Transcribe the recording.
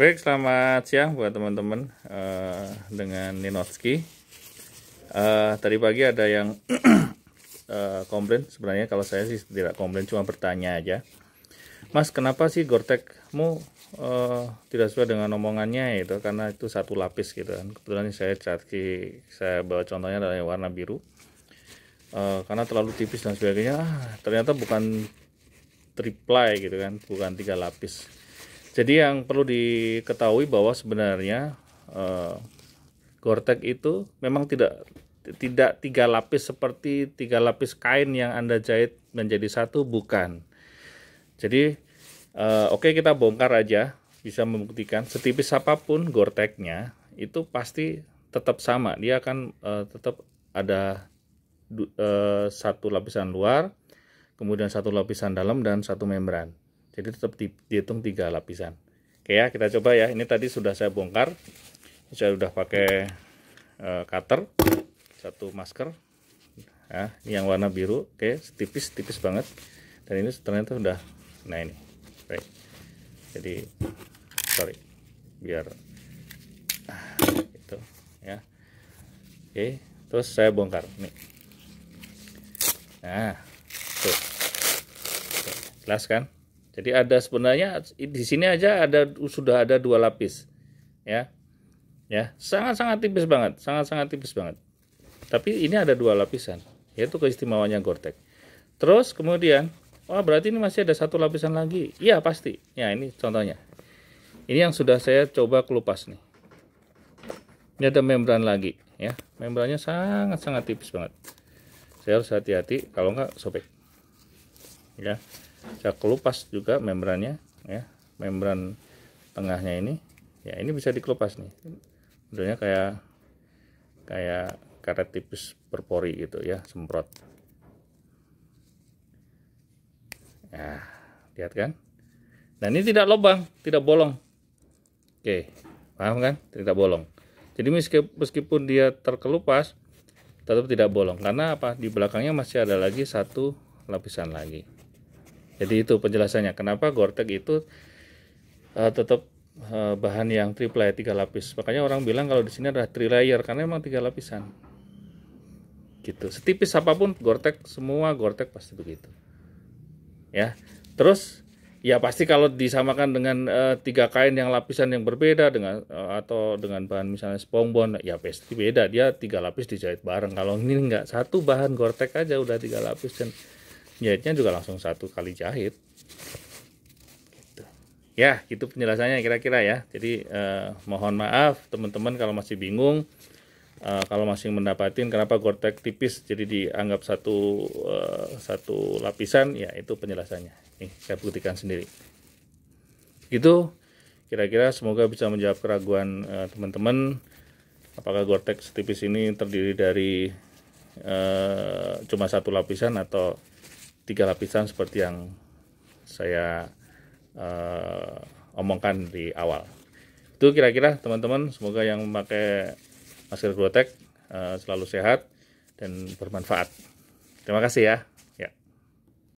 Baik, selamat siang buat teman-teman uh, dengan Ninotski. Uh, eh, tadi pagi ada yang uh, komplain, sebenarnya kalau saya sih tidak komplain, cuma bertanya aja. Mas, kenapa sih Gortekmu uh, tidak sesuai dengan omongannya itu? Karena itu satu lapis gitu kan. Kebetulan saya cari, saya bawa contohnya dari warna biru. Uh, karena terlalu tipis dan sebagainya, ah, ternyata bukan triply gitu kan, bukan tiga lapis jadi yang perlu diketahui bahwa sebenarnya uh, Gore-Tex itu memang tidak tidak tiga lapis seperti tiga lapis kain yang Anda jahit menjadi satu bukan. Jadi uh, oke okay, kita bongkar aja bisa membuktikan setipis apapun gore tex itu pasti tetap sama. Dia akan uh, tetap ada uh, satu lapisan luar, kemudian satu lapisan dalam dan satu membran. Jadi tetap dihitung tiga lapisan. Oke ya, kita coba ya. Ini tadi sudah saya bongkar. Saya sudah pakai e, cutter, satu masker. Ya, ini yang warna biru, oke, tipis-tipis banget. Dan ini ternyata sudah, nah ini, baik. Jadi, sorry, biar ah, itu ya. Oke, terus saya bongkar nih. Nah, tuh, jelas kan? Jadi ada sebenarnya di sini aja ada sudah ada dua lapis. Ya. Ya, sangat-sangat tipis banget, sangat-sangat tipis banget. Tapi ini ada dua lapisan, yaitu keistimewaannya Gortek. Terus kemudian, oh berarti ini masih ada satu lapisan lagi. Iya, pasti. Ya, ini contohnya. Ini yang sudah saya coba kelupas nih. Ini ada membran lagi, ya. Membrannya sangat-sangat tipis banget. Saya harus hati-hati kalau nggak sobek. Ya saya kelupas juga membrannya ya membran tengahnya ini ya ini bisa dikelupas nih sebenarnya kayak kayak karet tipis berpori gitu ya semprot ya lihat kan nah ini tidak lubang tidak bolong oke paham kan tidak bolong jadi meskipun dia terkelupas tetap tidak bolong karena apa di belakangnya masih ada lagi satu lapisan lagi jadi itu penjelasannya kenapa Gore-Tex itu uh, eh, tetap uh, eh, bahan yang triple ya tiga lapis. Makanya orang bilang kalau di sini adalah three layer karena emang tiga lapisan. Gitu. Setipis apapun Gore-Tex semua Gore-Tex pasti begitu. Ya. Terus ya pasti kalau disamakan dengan uh, tiga kain yang lapisan yang berbeda dengan uh, atau dengan bahan misalnya spongebob ya pasti beda dia tiga lapis dijahit bareng kalau ini enggak satu bahan gortek aja udah tiga lapis dan jahitnya juga langsung satu kali jahit gitu. ya itu penjelasannya kira-kira ya jadi eh, mohon maaf teman-teman kalau masih bingung eh, kalau masih mendapatin kenapa gortek tipis jadi dianggap satu eh, satu lapisan ya itu penjelasannya nih saya buktikan sendiri gitu kira-kira semoga bisa menjawab keraguan eh, teman-teman apakah gortek tipis ini terdiri dari uh, cuma satu lapisan atau tiga lapisan seperti yang saya uh, omongkan di awal. Itu kira-kira teman-teman, semoga yang memakai masker GloTek uh, selalu sehat dan bermanfaat. Terima kasih ya.